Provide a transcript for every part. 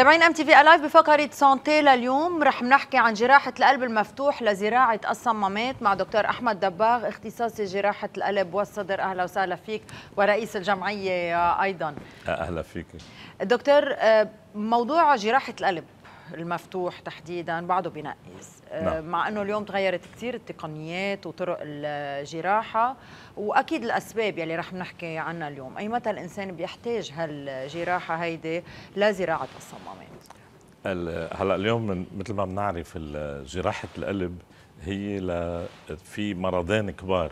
متابعين ام تي في الايف بفقره سانتي لليوم رح نحكي عن جراحه القلب المفتوح لزراعه الصمامات مع دكتور احمد دباغ اختصاصي جراحه القلب والصدر اهلا وسهلا فيك ورئيس الجمعيه ايضا اهلا فيك دكتور آه، موضوع جراحه القلب المفتوح تحديدا بعده بينقز آه، نعم. مع انه اليوم تغيرت كثير التقنيات وطرق الجراحه واكيد الاسباب يلي رح نحكي عنها اليوم اي متى الانسان بيحتاج هالجراحه هيدي لزراعه الصمامات هلا اليوم مثل ما بنعرف جراحه القلب هي ل... في مرضين كبار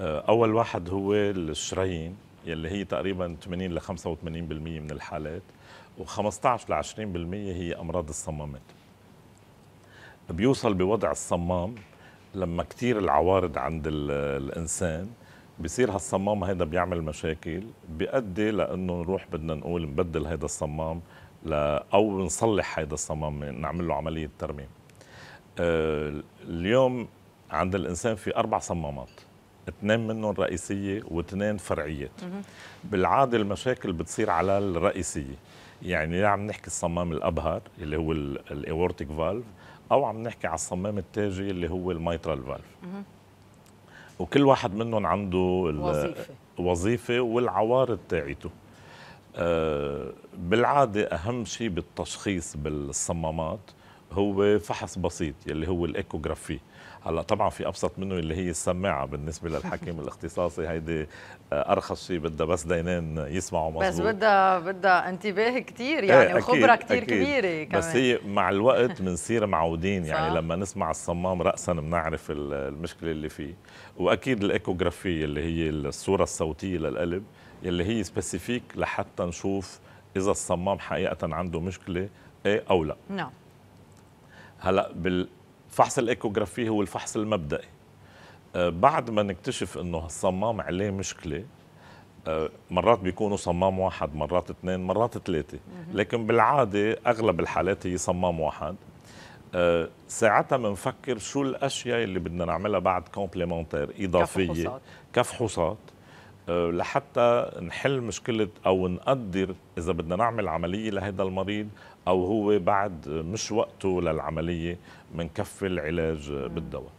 آه، اول واحد هو الشرايين يلي هي تقريبا 80 ل 85% من الحالات و15 ل 20% هي امراض الصمامات بيوصل بوضع الصمام لما كثير العوارض عند الانسان بصير هالصمام هيدا بيعمل مشاكل بيؤدي لانه نروح بدنا نقول نبدل هيدا الصمام او نصلح هيدا الصمام نعمل له عمليه ترميم آه، اليوم عند الانسان في اربع صمامات اثنين منهم رئيسيه واثنين فرعيات بالعاده المشاكل بتصير على الرئيسيه يعني لا عم نحكي الصمام الابهر اللي هو الاورتيك فالف او عم نحكي على الصمام التاجي اللي هو الميترال فالف وكل واحد منهم عنده وظيفه وظيفه والعوارض تاعته آه، بالعاده اهم شيء بالتشخيص بالصمامات هو فحص بسيط يلي هو الايكوغرافي هلا طبعا في ابسط منه اللي هي السماعه بالنسبه للحكيم الاختصاصي هيدي ارخص شيء بدها بس دينين يسمعوا مظبوط بس بدها بدها انتباه كثير يعني ايه وخبره كثير كبيره كمان بس هي مع الوقت بنصير معودين يعني لما نسمع الصمام راسا بنعرف المشكله اللي فيه واكيد الايكوغرافي اللي هي الصوره الصوتيه للقلب اللي هي سبيسيفيك لحتى نشوف اذا الصمام حقيقه عنده مشكله ايه او لا نعم هلا بال فحص الايكوغرافي هو الفحص المبدئي آه، بعد ما نكتشف انه هالصمام عليه مشكله آه، مرات بيكونوا صمام واحد مرات اثنين مرات ثلاثة لكن بالعادة أغلب الحالات هي صمام واحد آه، ساعتها بنفكر شو الأشياء اللي بدنا نعملها بعد كومبليمونتير إضافية كفحوصات, كفحوصات آه، لحتى نحل مشكلة أو نقدر إذا بدنا نعمل عملية لهذا المريض أو هو بعد مش وقته للعملية منكفي العلاج بالدواء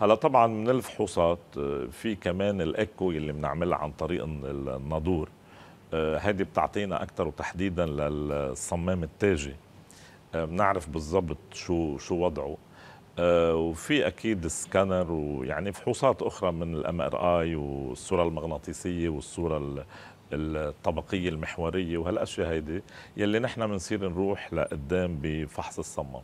هلا طبعا من الفحوصات آه، في كمان الايكو اللي بنعملها عن طريق النادور هذه آه، بتعطينا اكثر وتحديدا للصمام التاجي بنعرف بالضبط شو شو وضعه آه، وفي اكيد سكانر ويعني فحوصات اخرى من الام ار اي والصوره المغناطيسيه والصوره الطبقيه المحوريه وهالاشياء هيدي يلي نحن بنصير نروح لقدام بفحص الصمام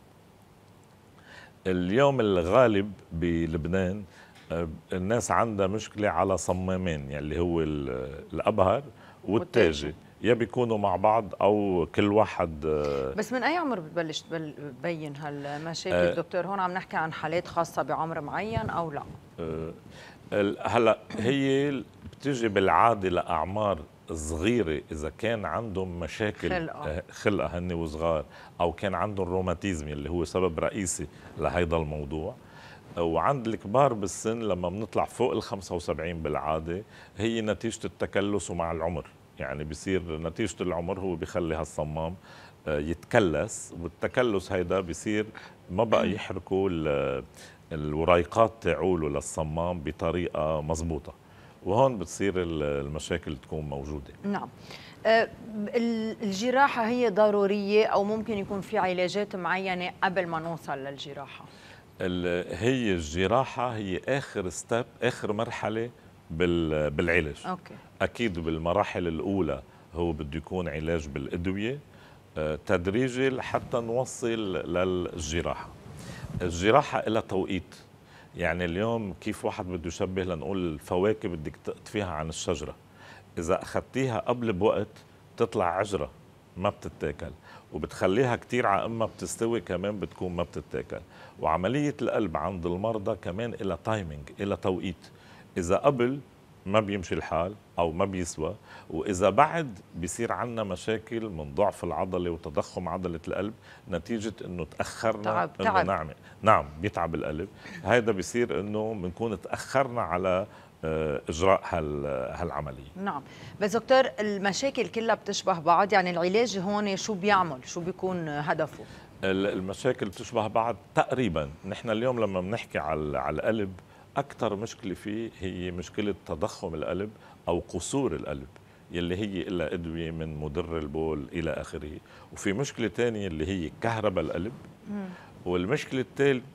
اليوم الغالب بلبنان آه، الناس عندها مشكله على صمامين يلي يعني هو الابهر والتاجي يا بيكونوا مع بعض او كل واحد آه، بس من اي عمر بتبلش تبين هالمشاكل أه دكتور هون عم نحكي عن حالات خاصه بعمر معين او لا أه هلا هي بتيجي بالعاده لاعمار صغيره اذا كان عندهم مشاكل خلقه آه، خلقه هن وصغار او كان عندهم روماتيزم اللي هو سبب رئيسي لهيدا الموضوع وعند الكبار بالسن لما بنطلع فوق ال 75 بالعاده هي نتيجه التكلس ومع العمر يعني بصير نتيجة العمر هو بخلي هالصمام آه، يتكلس والتكلس هيدا بصير ما بقى يحركوا الورايقات تعوله للصمام بطريقة مضبوطة وهون بتصير المشاكل تكون موجودة نعم آه، الجراحة هي ضرورية أو ممكن يكون في علاجات معينة قبل ما نوصل للجراحة هي الجراحة هي آخر ستيب آخر مرحلة بالعلاج أوكي. اكيد بالمراحل الاولى هو بده يكون علاج بالادويه آه، تدريجي لحتى نوصل للجراحه الجراحه لها توقيت يعني اليوم كيف واحد بده يشبه لنقول الفواكه بدك تقطفيها عن الشجره اذا اخذتيها قبل بوقت بتطلع عجره ما بتتاكل وبتخليها كثير على اما بتستوي كمان بتكون ما بتتاكل وعمليه القلب عند المرضى كمان لها تايمينج لها توقيت إذا قبل ما بيمشي الحال أو ما بيسوى وإذا بعد بيصير عندنا مشاكل من ضعف العضلة وتضخم عضلة القلب نتيجة أنه تأخرنا تعب تعب نعم, نعم بيتعب القلب هذا بيصير أنه بنكون تأخرنا على آه، اجراء هالعمليه نعم بس دكتور المشاكل كلها بتشبه بعض يعني العلاج هون شو بيعمل شو بيكون هدفه المشاكل بتشبه بعض تقريبا نحن اليوم لما بنحكي على على القلب أكثر مشكلة فيه هي مشكلة تضخم القلب أو قصور القلب يلي هي إلا أدوية من مدر البول إلى آخره وفي مشكلة ثانية اللي هي كهرباء القلب والمشكلة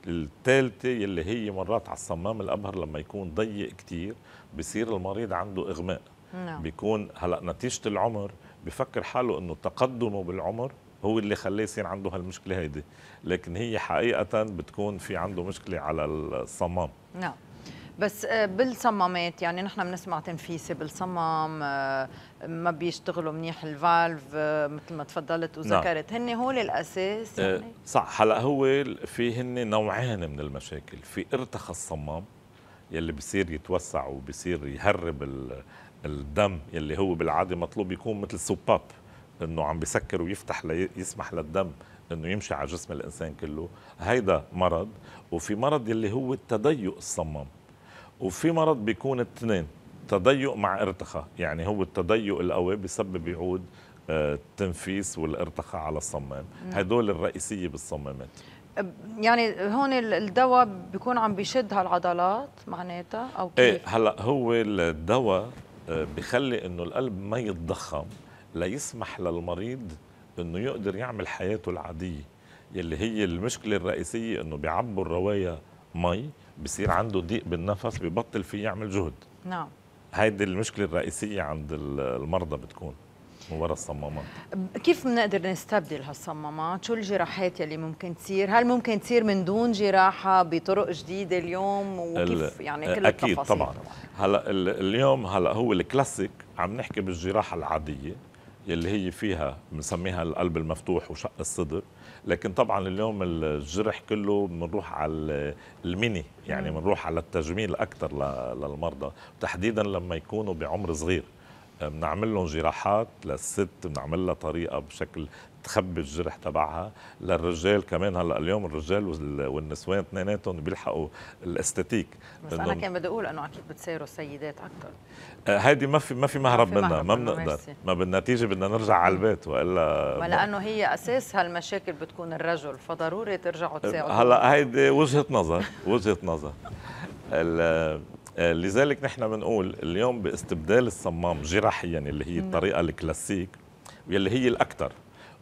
الثالثة يلي هي مرات على الصمام الأبهر لما يكون ضيق كتير بصير المريض عنده إغماء نعم. بيكون هلا نتيجة العمر بفكر حاله انه تقدمه بالعمر هو اللي خلاه يصير عنده هالمشكله هيدي لكن هي حقيقه بتكون في عنده مشكله على الصمام نعم بس آه، بالصمامات يعني نحن بنسمع تنفيسه بالصمام آه، ما بيشتغلوا منيح الفالف آه، مثل ما تفضلت نعم. وذكرت نعم. هن هول الاساس يعني صح هلا هو في هن نوعين من المشاكل في ارتخى الصمام يلي بصير يتوسع وبصير يهرب الدم يلي هو بالعاده مطلوب يكون مثل سوباب انه عم بسكر ويفتح ليسمح للدم انه يمشي على جسم الانسان كله هيدا مرض وفي مرض يلي هو التضيق الصمام وفي مرض بيكون اثنين تضيق مع ارتخاء يعني هو التضيق القوي بسبب يعود التنفيس آه، والارتخاء على الصمام هدول الرئيسية بالصمامات يعني هون الدواء بيكون عم بيشد هالعضلات معناتها او إيه، كيف؟ ايه هلا هو الدواء آه، بخلي انه القلب ما يتضخم ليسمح للمريض انه يقدر يعمل حياته العاديه يلي هي المشكله الرئيسيه انه بيعبوا الروايه مي بصير عنده ضيق بالنفس ببطل فيه يعمل جهد نعم هيدي المشكله الرئيسيه عند المرضى بتكون من وراء الصمامات كيف بنقدر نستبدل هالصمامات؟ شو الجراحات يلي ممكن تصير؟ هل ممكن تصير من دون جراحه بطرق جديده اليوم وكيف يعني كل اكيد التفاصيل طبعا هلا اليوم هلا هو الكلاسيك عم نحكي بالجراحه العاديه يلي هي فيها بنسميها القلب المفتوح وشق الصدر لكن طبعا اليوم الجرح كله بنروح على الميني يعني بنروح على التجميل اكثر للمرضى تحديدا لما يكونوا بعمر صغير آه، بنعمل لهم جراحات للست بنعمل لها طريقه بشكل تخبي الجرح تبعها للرجال كمان هلا اليوم الرجال والنسوان اثنيناتهم بيلحقوا الاستاتيك بس انا كان بدي اقول انه اكيد بتسيروا السيدات اكثر آه، هيدي ما في ما في مهرب منها ما بنقدر ما بالنتيجه بدنا نرجع على البيت والا ما لانه هي اساس هالمشاكل بتكون الرجل فضروري ترجعوا آه، تساعدوا هلا هيدي وجهه نظر وجهه نظر آه، لذلك نحن بنقول اليوم باستبدال الصمام جراحيا اللي هي الطريقه الكلاسيك واللي هي الاكثر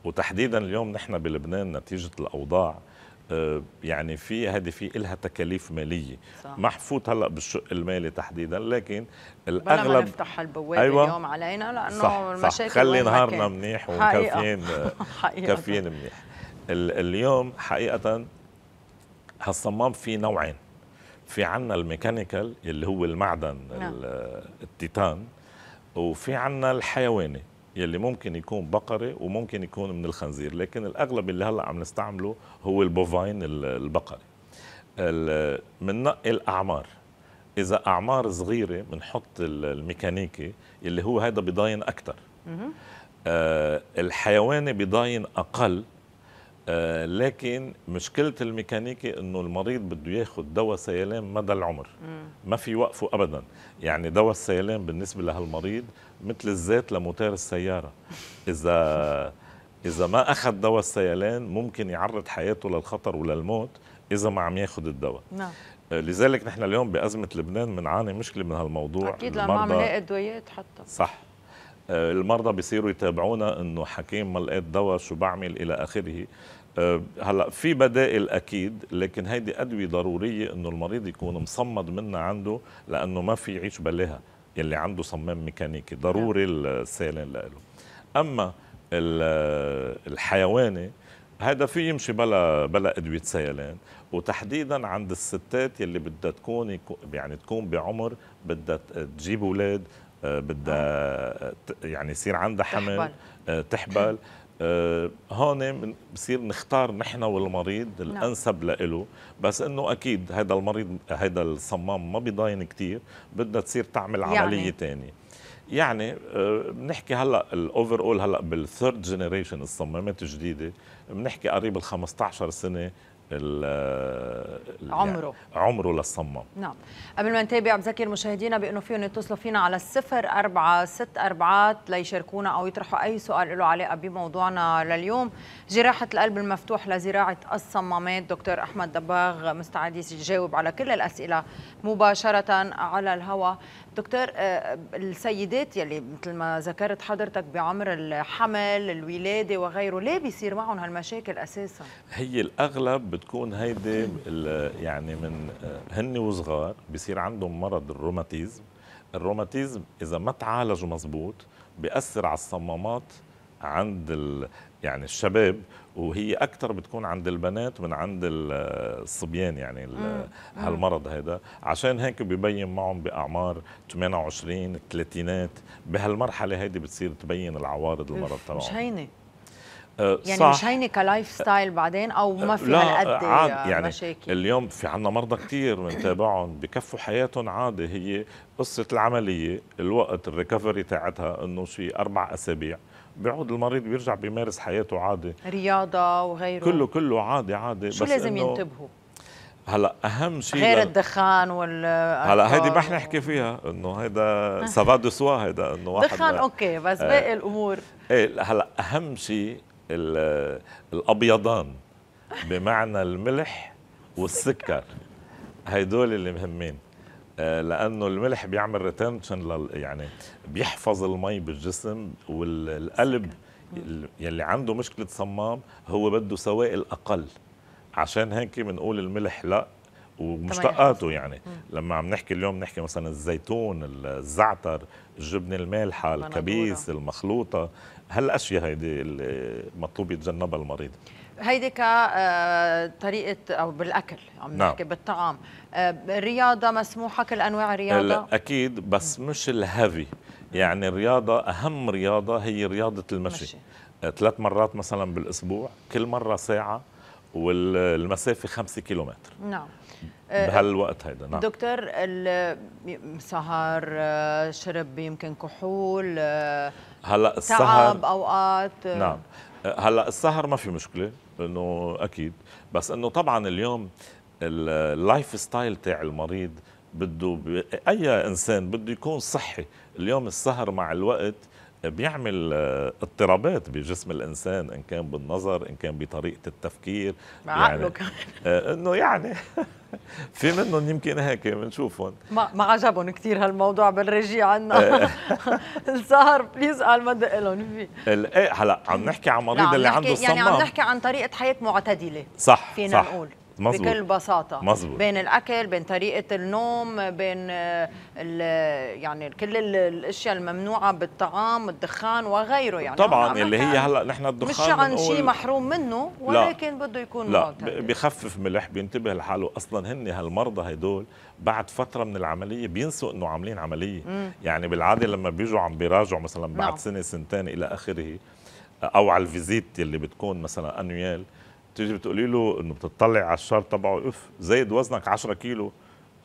وتحديدا اليوم نحن بلبنان نتيجه الاوضاع آه، يعني في هذه في إلها تكاليف مالية صح. محفوظ هلا بالشق المالي تحديدا لكن الأغلب بلا نفتح البوابة أيوة. اليوم علينا لأنه صح المشاكل صح خلي نهارنا منيح ومكفيين كافيين منيح اليوم حقيقة هالصمام في نوعين في عنا الميكانيكال اللي هو المعدن نعم. التيتان وفي عنا الحيواني يلي ممكن يكون بقري وممكن يكون من الخنزير لكن الاغلب اللي هلا عم نستعمله هو البوفاين البقري نقي الاعمار اذا اعمار صغيره بنحط الميكانيكي اللي هو هيدا بضاين اكثر آه الحيواني بضاين اقل آه لكن مشكلة الميكانيكي انه المريض بده ياخذ دواء سيلان مدى العمر ما في وقفه ابدا يعني دواء السيلان بالنسبة لهالمريض مثل الزيت لموتير السيارة إذا إذا ما أخذ دواء السيلان ممكن يعرض حياته للخطر وللموت إذا ما عم ياخذ الدواء نعم آه، لذلك نحن اليوم بأزمة لبنان بنعاني مشكلة من هالموضوع أكيد لأنه ما عم نلاقي أدويات حتى صح آه، المرضى بيصيروا يتابعونا انه حكيم ما لقيت دواء شو بعمل الى اخره آه، هلا في بدائل اكيد لكن هيدي ادويه ضروريه انه المريض يكون مصمد منها عنده لانه ما في يعيش بلاها يلي عنده صمام ميكانيكي نعم. ضروري السيلان له اما الحيواني هذا في يمشي بلا بلا ادويه سيلان وتحديدا عند الستات يلي بدها تكون يعني تكون بعمر بدها تجيب اولاد آه، بدها آه. يعني يصير عندها حمل تحبل, آه، تحبل آه، هون بصير نختار نحن والمريض نعم. الانسب لإله بس انه اكيد هذا المريض هذا الصمام ما بيضاين كثير بدها تصير تعمل يعني. عمليه يعني. ثانيه يعني بنحكي هلا الاوفر اول هلا بالثيرد جنريشن الصمامات الجديده بنحكي قريب ال 15 سنه يعني عمره عمره للصمام نعم قبل ما نتابع بذكر مشاهدينا بانه فيهم يتصلوا فينا على الصفر أربعة ست أربعات ليشاركونا او يطرحوا اي سؤال له علاقه بموضوعنا لليوم جراحه القلب المفتوح لزراعه الصمامات دكتور احمد دباغ مستعد يجاوب على كل الاسئله مباشره على الهواء دكتور آه، السيدات يلي مثل ما ذكرت حضرتك بعمر الحمل الولادة وغيره ليه بيصير معهم هالمشاكل أساسا؟ هي الأغلب بتكون هيدي يعني من آه، هن وصغار بيصير عندهم مرض الروماتيزم الروماتيزم إذا ما تعالج مزبوط بيأثر على الصمامات عند ال... يعني الشباب وهي اكثر بتكون عند البنات من عند الصبيان يعني هالمرض هذا عشان هيك ببين معهم باعمار 28 الثلاثينات بهالمرحله هيدي بتصير تبين العوارض المرض تبعهم مش هينه آه، يعني صح مش هينه كلايف ستايل بعدين او آه، ما في هالقد آه، يعني مشاكل اليوم في عندنا مرضى كثير بنتابعهم بكفوا حياتهم عادي هي قصه العمليه الوقت الريكفري تاعتها انه شيء اربع اسابيع بيعود المريض بيرجع بيمارس حياته عادي رياضه وغيره كله كله عادي عادي شو بس لازم ينتبهوا هلا اهم شيء غير الدخان وال هلا هيدي ما حنحكي نحكي فيها انه هيدا سافا دو سوا هيدا انه واحد دخان اوكي بس باقي الامور ايه هلا اهم شيء الابيضان بمعنى الملح والسكر هيدول اللي مهمين آه، لانه الملح بيعمل ريتنشن يعني بيحفظ المي بالجسم والقلب يلي عنده مشكله صمام هو بده سوائل اقل عشان هيك بنقول الملح لا ومشتقاته يعني لما عم نحكي اليوم نحكي مثلا الزيتون الزعتر الجبنه المالحه الكبيس المخلوطه هل أشياء هيدي المطلوب يتجنبها المريض هيدي كطريقة آه، أو بالأكل عم نحكي نعم. بالطعام الرياضة آه، مسموحة كل أنواع الرياضة أكيد بس مش الهافي يعني الرياضة أهم رياضة هي رياضة المشي آه، ثلاث مرات مثلا بالأسبوع كل مرة ساعة والمسافه 5 كيلومتر نعم بهالوقت آه، هيدا نعم دكتور السهر آه، شرب يمكن كحول آه، هلا السهر تعب اوقات نعم هلا السهر ما في مشكله انه اكيد بس انه طبعا اليوم اللايف ستايل تاع المريض بده اي انسان بده يكون صحي اليوم السهر مع الوقت بيعمل آه، اضطرابات بجسم الانسان ان كان بالنظر ان كان بطريقه التفكير يعني عقله كمان آه، انه يعني في منهم يمكن هيك بنشوفهم ما ما عجبهم كثير هالموضوع بالرجي عنا آه. السهر بليز قال ما دق لهم فيه إيه، هلا عم نحكي عن مريض اللي عنده الصمام يعني عم نحكي عن طريقه حياه معتدله صح فينا صح نقول مزبوط. بكل بساطه مزبوط. بين الاكل بين طريقه النوم بين آه، ال يعني كل الاشياء الممنوعه بالطعام الدخان وغيره يعني طبعا اللي هي هلا نحن الدخان مش عن شيء محروم منه ولكن لا. بده يكون لا بخفف ملح بينتبه لحاله اصلا هن هالمرضى هدول بعد فتره من العمليه بينسوا انه عاملين عمليه مم. يعني بالعاده لما بيجوا عم بيراجعوا مثلا بعد نعم. سنه سنتين الى اخره او على الفيزيت اللي بتكون مثلا انويال تيجي بتقولي له انه بتطلع على الشهر تبعه اف زايد وزنك 10 كيلو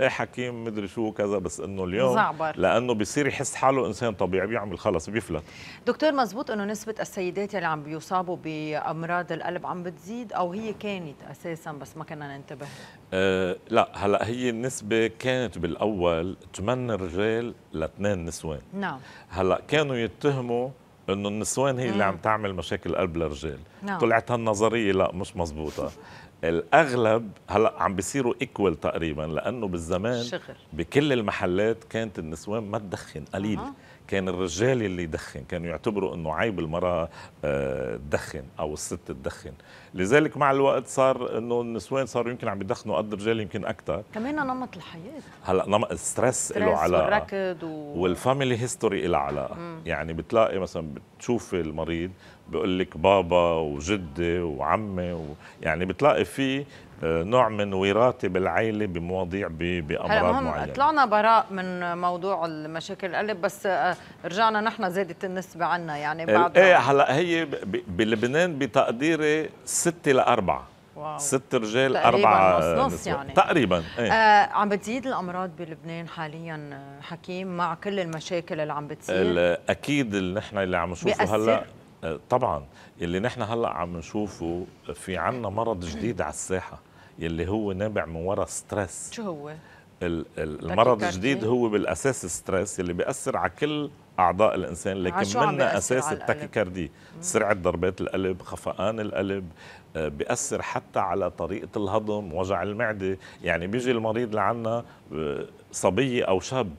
ايه حكيم مدري شو كذا بس انه اليوم زعبر. لانه بيصير يحس حاله انسان طبيعي بيعمل خلص بيفلت دكتور مزبوط انه نسبه السيدات اللي عم بيصابوا بامراض القلب عم بتزيد او هي كانت اساسا بس ما كنا ننتبه أه لا هلا هي النسبه كانت بالاول 8 رجال لاثنين نسوان نعم هلا كانوا يتهموا انه النسوان هي اللي عم تعمل مشاكل قلب الرجال نعم. طلعت هالنظريه لا مش مزبوطه الاغلب هلا عم بيصيروا ايكوال تقريبا لانه بالزمان شغل. بكل المحلات كانت النسوان ما تدخن قليل أه. كان الرجال اللي يدخن كانوا يعتبروا انه عيب المراه آه، تدخن او الست تدخن لذلك مع الوقت صار انه النسوان صاروا يمكن عم يدخنوا قد الرجال يمكن اكثر كمان نمط الحياه هلا نمط الستريس له علاقه والركض و... والفاميلي هيستوري له علاقه مم. يعني بتلاقي مثلا بتشوف المريض بقول لك بابا وجدي وعمي و... يعني بتلاقي في آه، نوع من وراثه بالعائله بمواضيع ب... بامراض معينه معينه طلعنا براء من موضوع المشاكل القلب بس آه، رجعنا نحن زادت النسبه عنا يعني بعد ايه هلا هي ب... بلبنان بتقديري 6 ل 4 ست رجال أربعة نص نص يعني. تقريبا ايه. آه عم بتزيد الأمراض بلبنان حاليا آه، حكيم مع كل المشاكل اللي عم بتصير أكيد اللي نحن اللي عم نشوفه هلا طبعا اللي نحن هلا عم نشوفه في عنا مرض جديد على الساحه يلي هو نابع من وراء ستريس شو هو المرض الجديد هو بالاساس ستريس اللي بياثر على كل اعضاء الانسان لكن منا اساس التاكيكاردي سرعه ضربات القلب خفقان القلب آه، بياثر حتى على طريقه الهضم وجع المعده يعني بيجي المريض لعنا آه، صبيه او شاب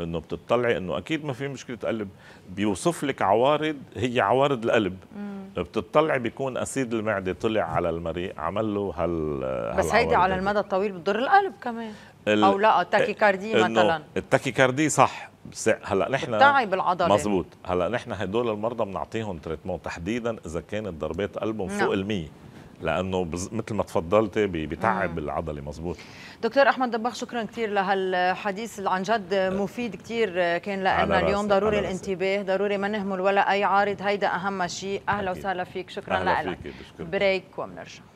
انه بتطلعي انه اكيد ما في مشكله قلب بيوصف لك عوارض هي عوارض القلب بتطلعي بيكون اسيد المعده طلع على المريء عمل له هال بس هيدي على المدى الطويل بتضر القلب كمان ال... او لا التاكيكاردي مثلا التاكيكاردي صح بس هلا نحن تعب العضله مزبوط هلا نحن هدول المرضى بنعطيهم تريتمون تحديدا اذا كانت ضربات قلبهم نعم. فوق ال 100 لانه بز... مثل ما تفضلتي بتعب العضله مزبوط دكتور احمد دباخ شكرا كثير لهالحديث عن جد مفيد كثير كان لنا اليوم ضروري الانتباه ضروري ما نهمل ولا اي عارض هيدا اهم شيء اهلا وسهلا فيك شكرا لك بريك وبنرجع